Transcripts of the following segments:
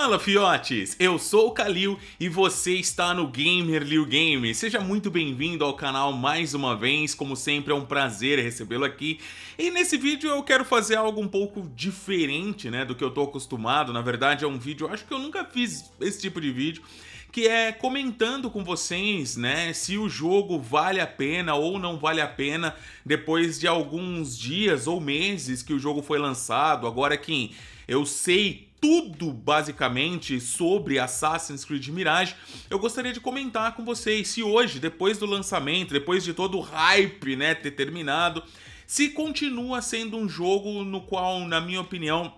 Fala fiotes, eu sou o Kalil e você está no Gamer Liu Game. Seja muito bem-vindo ao canal mais uma vez, como sempre é um prazer recebê-lo aqui. E nesse vídeo eu quero fazer algo um pouco diferente, né, do que eu tô acostumado. Na verdade é um vídeo, acho que eu nunca fiz esse tipo de vídeo que é comentando com vocês, né, se o jogo vale a pena ou não vale a pena depois de alguns dias ou meses que o jogo foi lançado. Agora que eu sei tudo basicamente sobre Assassin's Creed Mirage, eu gostaria de comentar com vocês se hoje, depois do lançamento, depois de todo o hype, né, ter terminado, se continua sendo um jogo no qual, na minha opinião,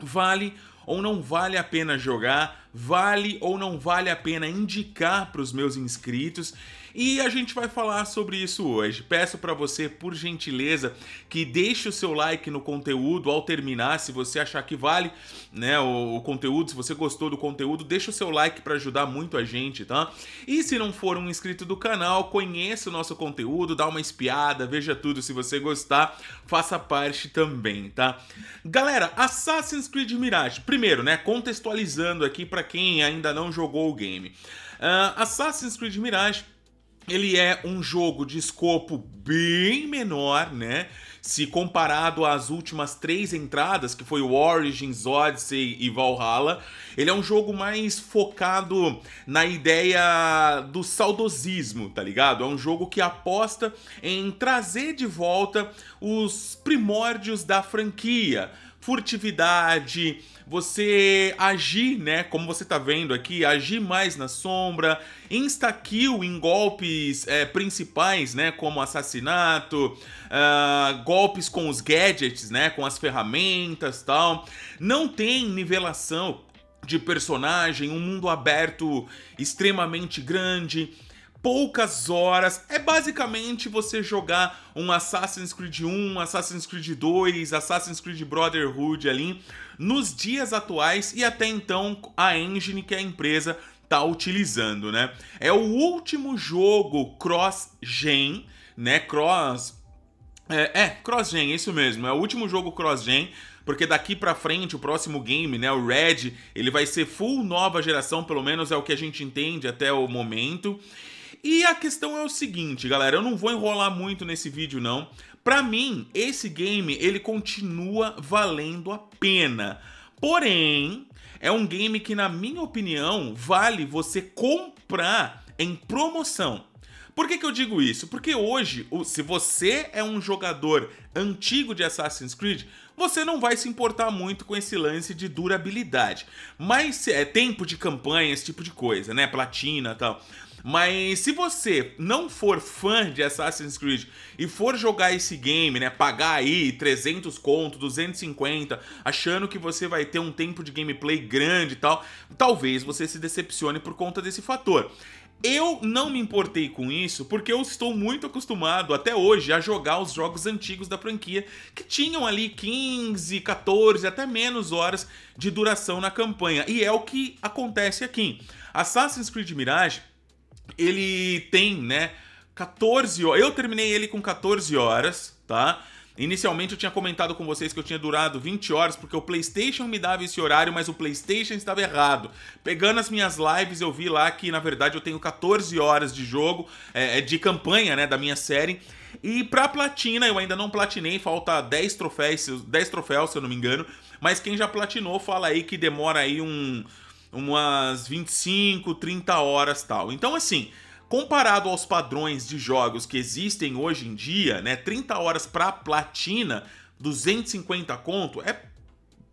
vale ou não vale a pena jogar vale ou não vale a pena indicar para os meus inscritos e a gente vai falar sobre isso hoje. Peço para você, por gentileza, que deixe o seu like no conteúdo ao terminar, se você achar que vale, né, o, o conteúdo, se você gostou do conteúdo, deixa o seu like para ajudar muito a gente, tá? E se não for um inscrito do canal, conheça o nosso conteúdo, dá uma espiada, veja tudo se você gostar, faça parte também, tá? Galera, Assassin's Creed Mirage. Primeiro, né, contextualizando aqui para quem ainda não jogou o game. Uh, Assassin's Creed Mirage ele é um jogo de escopo bem menor, né? Se comparado às últimas três entradas, que foi o Origins, Odyssey e Valhalla, ele é um jogo mais focado na ideia do saudosismo, tá ligado? É um jogo que aposta em trazer de volta os primórdios da franquia furtividade, você agir, né, como você tá vendo aqui, agir mais na sombra, insta-kill em golpes é, principais, né, como assassinato, uh, golpes com os gadgets, né, com as ferramentas tal. Não tem nivelação de personagem, um mundo aberto extremamente grande, poucas horas. É basicamente você jogar um Assassin's Creed 1, Assassin's Creed 2, Assassin's Creed Brotherhood ali nos dias atuais e até então a engine que a empresa tá utilizando, né? É o último jogo cross-gen, né? Cross é, é cross-gen, isso mesmo. É o último jogo cross-gen porque daqui para frente o próximo game, né, o Red, ele vai ser full nova geração, pelo menos é o que a gente entende até o momento. E a questão é o seguinte, galera, eu não vou enrolar muito nesse vídeo não. Para mim, esse game ele continua valendo a pena. Porém, é um game que na minha opinião vale você comprar em promoção. Por que, que eu digo isso? Porque hoje, se você é um jogador antigo de Assassin's Creed, você não vai se importar muito com esse lance de durabilidade. Mas é tempo de campanha, esse tipo de coisa, né? Platina e tal. Mas se você não for fã de Assassin's Creed e for jogar esse game, né, pagar aí 300 conto, 250, achando que você vai ter um tempo de gameplay grande e tal, talvez você se decepcione por conta desse fator. Eu não me importei com isso porque eu estou muito acostumado até hoje a jogar os jogos antigos da franquia que tinham ali 15, 14, até menos horas de duração na campanha, e é o que acontece aqui. Assassin's Creed Mirage ele tem, né, 14 horas. Eu terminei ele com 14 horas, tá? Inicialmente eu tinha comentado com vocês que eu tinha durado 20 horas porque o PlayStation me dava esse horário, mas o PlayStation estava errado. Pegando as minhas lives, eu vi lá que na verdade eu tenho 14 horas de jogo, é, é, de campanha, né, da minha série. E pra platina, eu ainda não platinei, falta 10 troféus, 10 troféus, se eu não me engano. Mas quem já platinou, fala aí que demora aí um, umas 25, 30 horas tal. Então, assim, comparado aos padrões de jogos que existem hoje em dia, né, 30 horas para platina, 250 conto é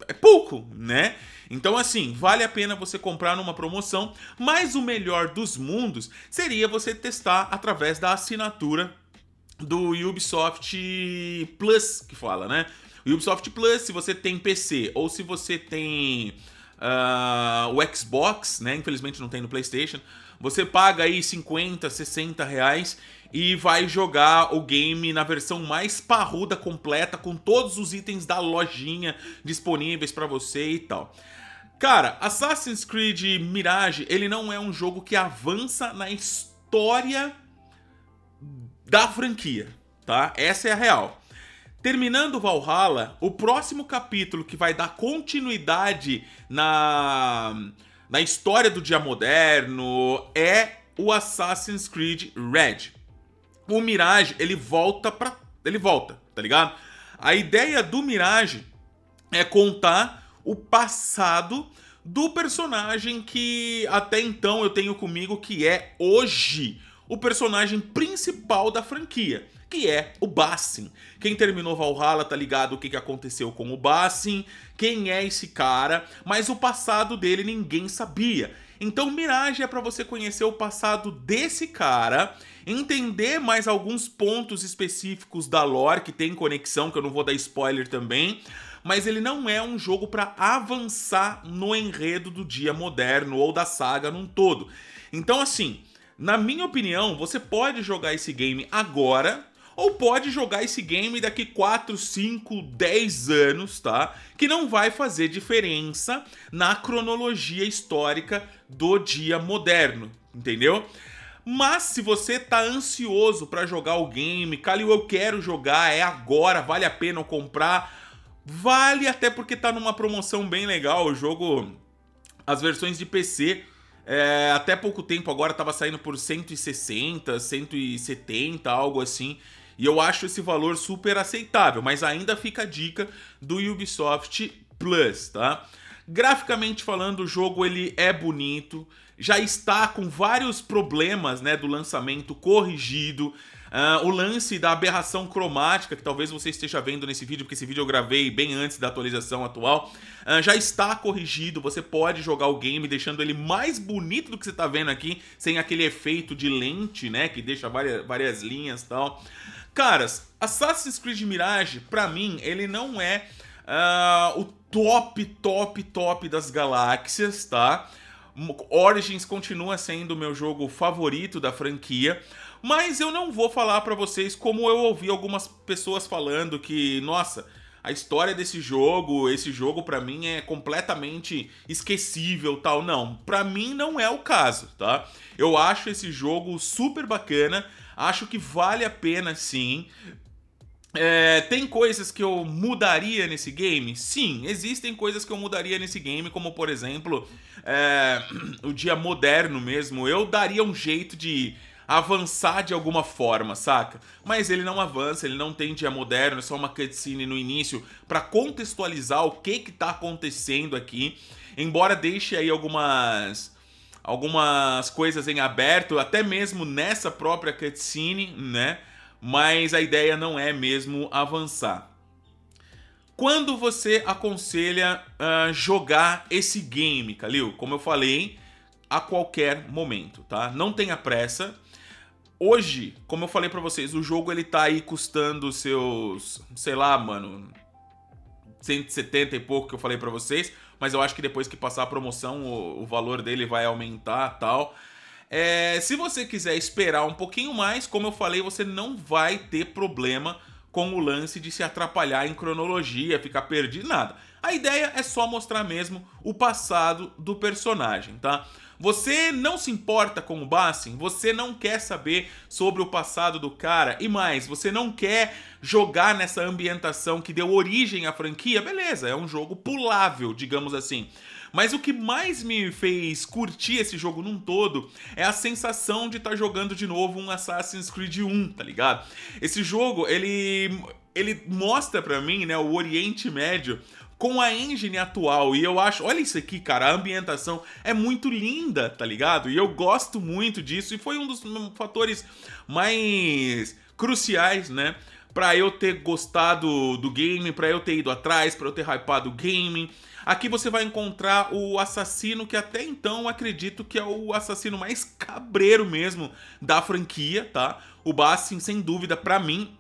é pouco, né? Então assim, vale a pena você comprar numa promoção, mas o melhor dos mundos seria você testar através da assinatura do Ubisoft Plus, que fala, né? Ubisoft Plus, se você tem PC ou se você tem Uh, o Xbox, né? Infelizmente não tem no PlayStation. Você paga aí 50, 60 reais e vai jogar o game na versão mais parruda completa, com todos os itens da lojinha disponíveis para você e tal. Cara, Assassin's Creed Mirage, ele não é um jogo que avança na história da franquia, tá? Essa é a real. Terminando Valhalla, o próximo capítulo que vai dar continuidade na, na história do dia moderno é o Assassin's Creed Red. O Mirage, ele volta para ele volta, tá ligado? A ideia do Mirage é contar o passado do personagem que até então eu tenho comigo que é hoje o personagem principal da franquia que é o Bassin. Quem terminou Valhalla tá ligado o que, que aconteceu com o Bassin, quem é esse cara, mas o passado dele ninguém sabia. Então Mirage é para você conhecer o passado desse cara, entender mais alguns pontos específicos da lore que tem conexão, que eu não vou dar spoiler também, mas ele não é um jogo para avançar no enredo do dia moderno ou da saga num todo. Então assim, na minha opinião, você pode jogar esse game agora, ou pode jogar esse game daqui 4, 5, 10 anos, tá? Que não vai fazer diferença na cronologia histórica do dia moderno, entendeu? Mas se você tá ansioso para jogar o game, Calil, eu quero jogar, é agora, vale a pena eu comprar. Vale até porque tá numa promoção bem legal o jogo. As versões de PC é, até pouco tempo agora estava saindo por 160, 170, algo assim. E eu acho esse valor super aceitável, mas ainda fica a dica do Ubisoft Plus, tá? Graficamente falando, o jogo ele é bonito, já está com vários problemas, né, do lançamento corrigido. Uh, o lance da aberração cromática, que talvez você esteja vendo nesse vídeo, porque esse vídeo eu gravei bem antes da atualização atual, uh, já está corrigido. Você pode jogar o game deixando ele mais bonito do que você está vendo aqui, sem aquele efeito de lente, né? Que deixa várias, várias linhas e tal. Caras, Assassin's Creed Mirage, para mim, ele não é uh, o top, top, top das galáxias, tá? Origins continua sendo o meu jogo favorito da franquia, mas eu não vou falar para vocês como eu ouvi algumas pessoas falando que, nossa, a história desse jogo, esse jogo para mim é completamente esquecível, tal. Não, para mim não é o caso, tá? Eu acho esse jogo super bacana, acho que vale a pena sim. É, tem coisas que eu mudaria nesse game? Sim, existem coisas que eu mudaria nesse game, como por exemplo, é, o dia moderno mesmo. Eu daria um jeito de avançar de alguma forma, saca? Mas ele não avança, ele não tem dia moderno, é só uma cutscene no início para contextualizar o que que tá acontecendo aqui. Embora deixe aí algumas algumas coisas em aberto, até mesmo nessa própria cutscene, né? Mas a ideia não é mesmo avançar. Quando você aconselha uh, jogar esse game, Kalil? Como eu falei, a qualquer momento, tá? Não tenha pressa, Hoje, como eu falei para vocês, o jogo ele tá aí custando seus, sei lá, mano, 170 e pouco que eu falei para vocês, mas eu acho que depois que passar a promoção o, o valor dele vai aumentar, tal. É, se você quiser esperar um pouquinho mais, como eu falei, você não vai ter problema com o lance de se atrapalhar em cronologia, ficar perdido, nada. A ideia é só mostrar mesmo o passado do personagem, tá? Você não se importa com o Bassin, você não quer saber sobre o passado do cara e mais, você não quer jogar nessa ambientação que deu origem à franquia. Beleza, é um jogo pulável, digamos assim. Mas o que mais me fez curtir esse jogo num todo é a sensação de estar tá jogando de novo um Assassin's Creed 1, tá ligado? Esse jogo, ele ele mostra para mim, né, o Oriente Médio com a engine atual. E eu acho, olha isso aqui, cara, a ambientação é muito linda, tá ligado? E eu gosto muito disso. E foi um dos fatores mais cruciais, né? Pra eu ter gostado do game, pra eu ter ido atrás, pra eu ter hypado o game. Aqui você vai encontrar o assassino que até então acredito que é o assassino mais cabreiro mesmo da franquia, tá? O Bassin, sem dúvida, para mim,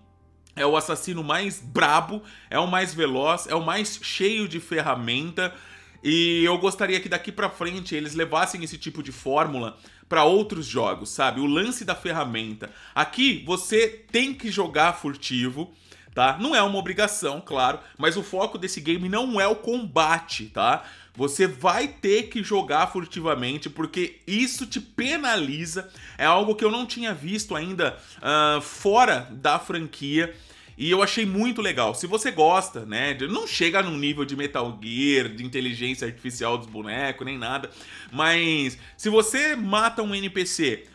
é o assassino mais brabo, é o mais veloz, é o mais cheio de ferramenta. E eu gostaria que daqui para frente eles levassem esse tipo de fórmula para outros jogos, sabe? O lance da ferramenta. Aqui você tem que jogar furtivo, tá? Não é uma obrigação, claro, mas o foco desse game não é o combate, tá? Você vai ter que jogar furtivamente porque isso te penaliza. É algo que eu não tinha visto ainda uh, fora da franquia. E eu achei muito legal. Se você gosta, né? De, não chega num nível de Metal Gear, de inteligência artificial dos bonecos, nem nada. Mas se você mata um NPC,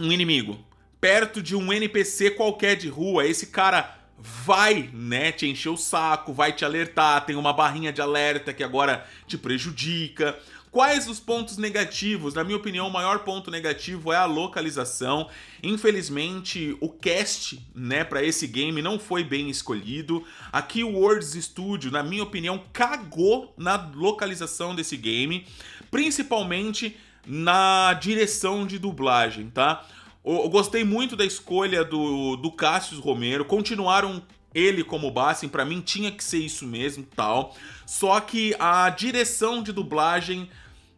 um inimigo, perto de um NPC qualquer de rua, esse cara vai, né, te encher o saco, vai te alertar, tem uma barrinha de alerta que agora te prejudica. Quais os pontos negativos? Na minha opinião, o maior ponto negativo é a localização. Infelizmente, o cast, né, para esse game não foi bem escolhido. Aqui o Words Studio, na minha opinião, cagou na localização desse game, principalmente na direção de dublagem, tá? Eu gostei muito da escolha do, do Cássio Romero. Continuaram ele como Bassin, para mim tinha que ser isso mesmo, tal. Só que a direção de dublagem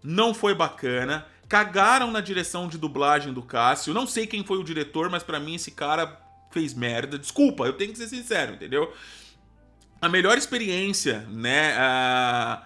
não foi bacana. Cagaram na direção de dublagem do Cássio. Não sei quem foi o diretor, mas para mim esse cara fez merda. Desculpa, eu tenho que ser sincero, entendeu? A melhor experiência, né, uh,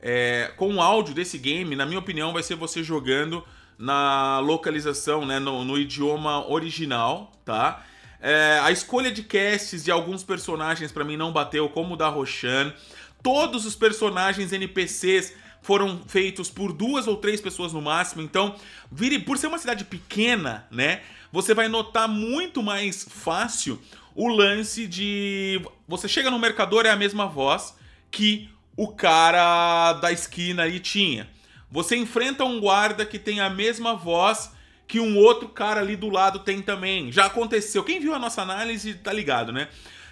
é, com o áudio desse game, na minha opinião, vai ser você jogando na localização, né, no, no idioma original, tá? É, a escolha de casts de alguns personagens para mim não bateu, como o da Roshan. Todos os personagens NPCs foram feitos por duas ou três pessoas no máximo. Então, vire por ser uma cidade pequena, né? Você vai notar muito mais fácil o lance de você chega no mercador é a mesma voz que o cara da esquina ali tinha. Você enfrenta um guarda que tem a mesma voz que um outro cara ali do lado tem também. Já aconteceu. Quem viu a nossa análise tá ligado, né?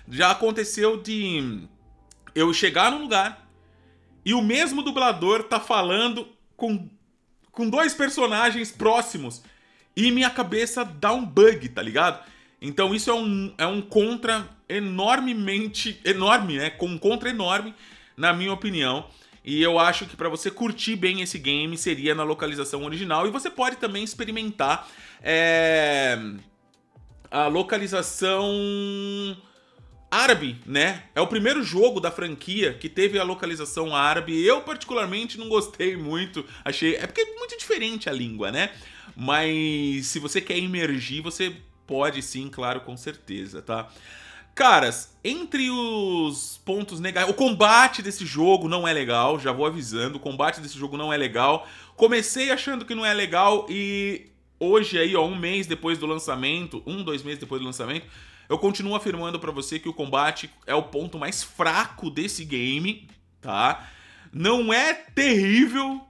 Já aconteceu de eu chegar num lugar e o mesmo dublador tá falando com, com dois personagens próximos e minha cabeça dá um bug, tá ligado? Então isso é um, é um contra enormemente enorme, né? Com um contra enorme, na minha opinião. E eu acho que para você curtir bem esse game seria na localização original. E você pode também experimentar é, a localização árabe, né? É o primeiro jogo da franquia que teve a localização árabe. Eu, particularmente, não gostei muito. Achei. É porque é muito diferente a língua, né? Mas se você quer imergir, você pode sim, claro, com certeza, tá? Caras, entre os pontos negativos. O combate desse jogo não é legal, já vou avisando. O combate desse jogo não é legal. Comecei achando que não é legal e hoje aí, ó, um mês depois do lançamento, um, dois meses depois do lançamento, eu continuo afirmando para você que o combate é o ponto mais fraco desse game, tá? Não é terrível,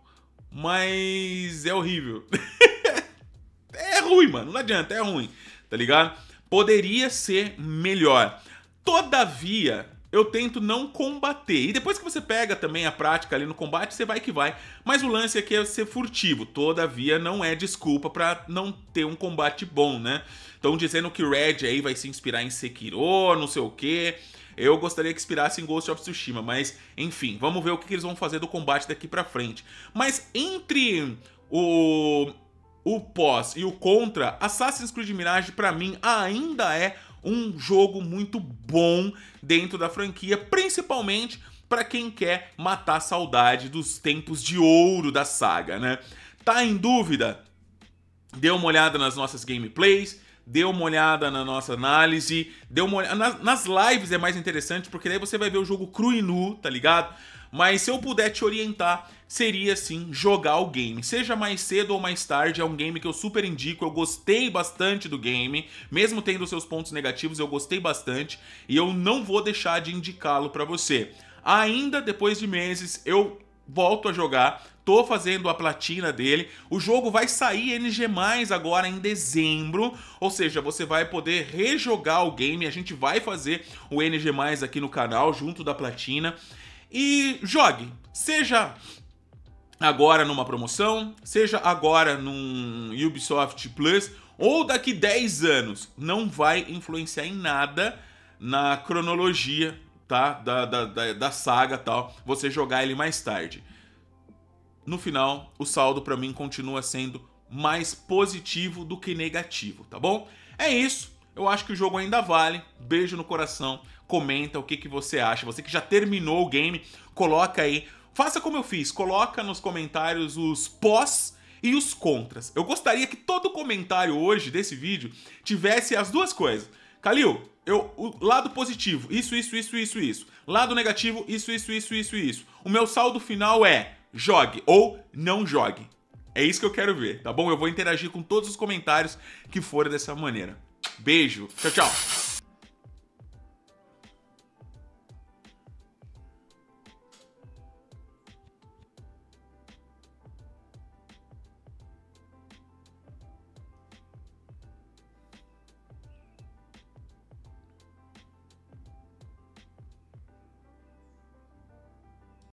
mas é horrível. é ruim, mano. Não adianta, é ruim, tá ligado? poderia ser melhor. Todavia, eu tento não combater. E depois que você pega também a prática ali no combate, você vai que vai. Mas o lance aqui é ser furtivo. Todavia, não é desculpa para não ter um combate bom, né? Estão dizendo que Red aí vai se inspirar em Sekiro, não sei o quê. Eu gostaria que inspirasse em Ghost of Tsushima, mas enfim, vamos ver o que eles vão fazer do combate daqui para frente. Mas entre o o pós e o contra, Assassin's Creed Mirage para mim ainda é um jogo muito bom dentro da franquia, principalmente para quem quer matar a saudade dos tempos de ouro da saga, né? Tá em dúvida? Dê uma olhada nas nossas gameplays, dê uma olhada na nossa análise, dê uma olhada. Nas, nas lives é mais interessante, porque daí você vai ver o jogo cru e nu, tá ligado? Mas se eu puder te orientar, seria sim jogar o game. Seja mais cedo ou mais tarde, é um game que eu super indico. Eu gostei bastante do game, mesmo tendo seus pontos negativos, eu gostei bastante e eu não vou deixar de indicá-lo para você. Ainda depois de meses, eu volto a jogar, tô fazendo a platina dele. O jogo vai sair NG+, agora em dezembro, ou seja, você vai poder rejogar o game, a gente vai fazer o NG+, aqui no canal, junto da platina e jogue. Seja agora numa promoção, seja agora num Ubisoft Plus ou daqui 10 anos, não vai influenciar em nada na cronologia, tá? Da, da, da, da saga tal, você jogar ele mais tarde. No final, o saldo para mim continua sendo mais positivo do que negativo, tá bom? É isso. Eu acho que o jogo ainda vale. Beijo no coração comenta o que, que você acha. Você que já terminou o game, coloca aí. Faça como eu fiz, coloca nos comentários os pós e os contras. Eu gostaria que todo comentário hoje desse vídeo tivesse as duas coisas. Calil, eu, o lado positivo, isso, isso, isso, isso, isso. Lado negativo, isso, isso, isso, isso, isso. O meu saldo final é jogue ou não jogue. É isso que eu quero ver, tá bom? Eu vou interagir com todos os comentários que forem dessa maneira. Beijo, tchau, tchau.